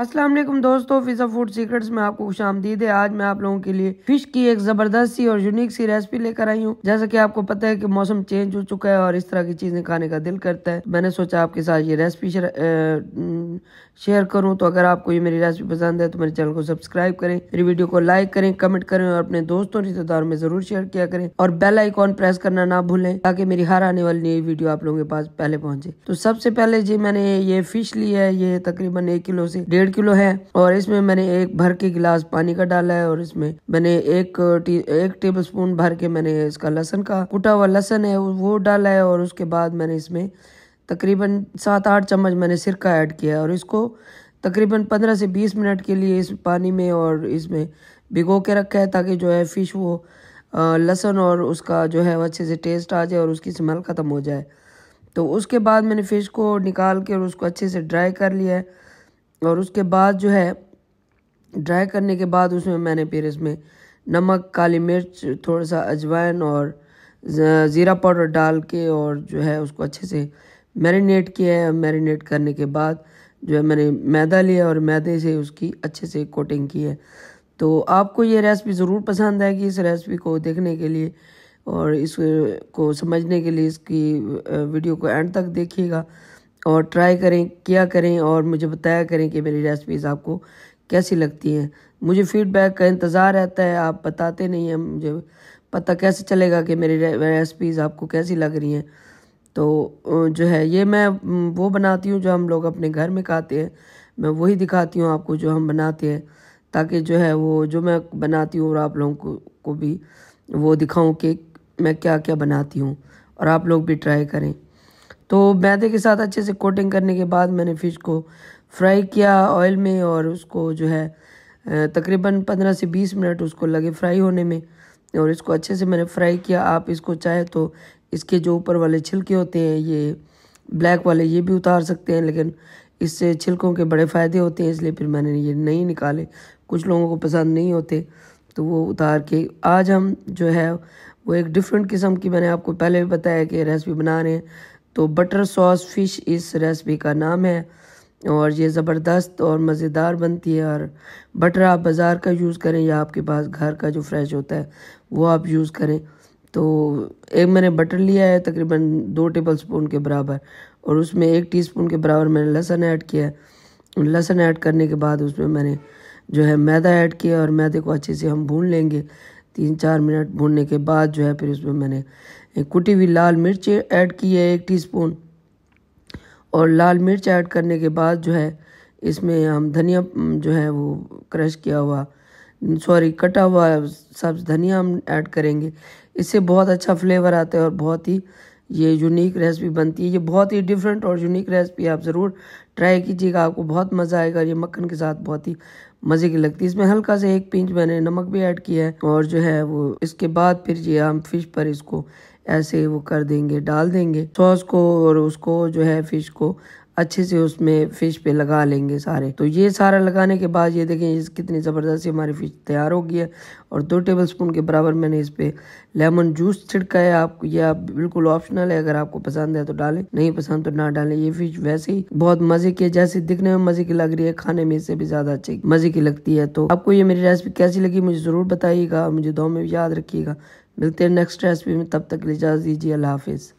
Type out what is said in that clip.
असलम दोस्तों फिज़ा food secrets में आपको खुश आमदीद है आज मैं आप लोगों के लिए फिश की एक ज़बरदस्त सी और यूनिक सी रेसिपी लेकर आई हूँ जैसा कि आपको पता है कि मौसम चेंज हो चुका है और इस तरह की चीज़ें खाने का दिल करता है मैंने सोचा आपके साथ ये रेसिपी शेयर करूँ तो अगर आपको ये मेरी रेसिपी पसंद है तो मेरे चैनल को सब्सक्राइब करें मेरी वीडियो को लाइक करें कमेंट करें और अपने दोस्तों रिश्तेदारों में ज़रूर शेयर किया करें और बेल आइकॉन प्रेस करना ना भूलें ताकि मेरी हर आने वाली नई वीडियो आप लोगों के पास पहले पहुंचे तो सबसे पहले जी मैंने ये फिश ली है ये तकरीबन एक किलो से डेढ़ किलो है और इसमें मैंने एक भर के गिलास पानी का डाला है और इसमें मैंने एक टी, एक टेबल स्पून भर के मैंने इसका लहसन का कुटा हुआ लहसन है वो डाला है और उसके बाद मैंने इसमें तकरीबन सात आठ चम्मच मैंने सिरका ऐड किया है और इसको तकरीबन पंद्रह से बीस मिनट के लिए इस पानी में और इसमें भिगो के रखा है ताकि जो है फ़िश वो लहसन और उसका जो है वो अच्छे से टेस्ट आ जाए और उसकी स्मेल ख़त्म हो जाए तो उसके बाद मैंने फ़िश को निकाल के और उसको अच्छे से ड्राई कर लिया है और उसके बाद जो है ड्राई करने के बाद उसमें मैंने फिर इसमें नमक काली मिर्च थोड़ा सा अजवाइन और ज़ीरा पाउडर डाल के और जो है उसको अच्छे से मैरिनेट किया है मैरिनेट करने के बाद जो है मैंने मैदा लिया और मैदे से उसकी अच्छे से कोटिंग की है तो आपको ये रेसिपी ज़रूर पसंद आएगी इस रेसिपी को देखने के लिए और इसको समझने के लिए इसकी वीडियो को एंड तक देखिएगा और ट्राई करें किया करें और मुझे बताया करें कि मेरी रेसिपीज़ आपको कैसी लगती हैं मुझे फीडबैक का इंतज़ार रहता है आप बताते नहीं हैं मुझे पता कैसे चलेगा कि मेरी रेसिपीज़ आपको कैसी लग रही हैं तो जो है ये मैं वो बनाती हूँ जो हम लोग अपने घर में खाते हैं मैं वही दिखाती हूँ आपको जो हम बनाते हैं ताकि जो है वो जो मैं बनाती हूँ और आप लोगों को, को भी वो दिखाऊँ कि मैं क्या क्या बनाती हूँ और आप लोग भी ट्राई करें तो मैदे के साथ अच्छे से कोटिंग करने के बाद मैंने फ़िश को फ्राई किया ऑयल में और उसको जो है तकरीबन 15 से 20 मिनट उसको लगे फ्राई होने में और इसको अच्छे से मैंने फ्राई किया आप इसको चाहे तो इसके जो ऊपर वाले छिलके होते हैं ये ब्लैक वाले ये भी उतार सकते हैं लेकिन इससे छिलकों के बड़े फ़ायदे होते हैं इसलिए फिर मैंने ये नहीं निकाले कुछ लोगों को पसंद नहीं होते तो वो उतार के आज हम जो है वो एक डिफरेंट किस्म की मैंने आपको पहले भी बताया कि रेसिपी बना रहे हैं तो बटर सॉस फ़िश इस रेसिपी का नाम है और ये ज़बरदस्त और मज़ेदार बनती है और बटर आप बाज़ार का यूज़ करें या आपके पास घर का जो फ्रेश होता है वो आप यूज़ करें तो एक मैंने बटर लिया है तकरीबन दो टेबल स्पून के बराबर और उसमें एक टीस्पून के बराबर मैंने लहसन ऐड किया है लहसन ऐड करने के बाद उसमें मैंने जो है मैदा ऐड किया और मैदे को अच्छे से हम भून लेंगे तीन चार मिनट भूनने के बाद जो है फिर उसमें मैंने कुटी हुई लाल मिर्च ऐड की है एक टीस्पून और लाल मिर्च ऐड करने के बाद जो है इसमें हम धनिया जो है वो क्रश किया हुआ सॉरी कटा हुआ सब धनिया हम ऐड करेंगे इससे बहुत अच्छा फ्लेवर आता है और बहुत ही ये यूनिक रेसिपी बनती है ये बहुत ही डिफरेंट और यूनिक रेसिपी आप ज़रूर ट्राई कीजिएगा आपको बहुत मज़ा आएगा ये मक्खन के साथ बहुत ही मज़े की लगती है इसमें हल्का सा एक पिंच मैंने नमक भी ऐड किया है और जो है वो इसके बाद फिर ये हम फिश पर इसको ऐसे वो कर देंगे डाल देंगे सॉस को और उसको जो है फिश को अच्छे से उसमें फिश पे लगा लेंगे सारे तो ये सारा लगाने के बाद ये देखें इस कितनी ज़बरदस्ती हमारी फिश तैयार होगी है और दो टेबल स्पून के बराबर मैंने इस पर लेमन जूस छिड़का है आपको यह आप बिल्कुल ऑप्शनल है अगर आपको पसंद है तो डालें नहीं पसंद तो ना डालें ये फिश वैसे ही बहुत मज़े की है जैसे दिखने में मज़े की लग रही है खाने में इससे भी ज़्यादा अच्छी मज़े की लगती है तो आपको ये मेरी रेसिपी कैसी लगी मुझे ज़रूर बताइएगा मुझे दो में याद रखिएगा मिलते हैं नेक्स्ट रेसिपी में तब तक इजाज़त दीजिए अल्लाह हाफिज़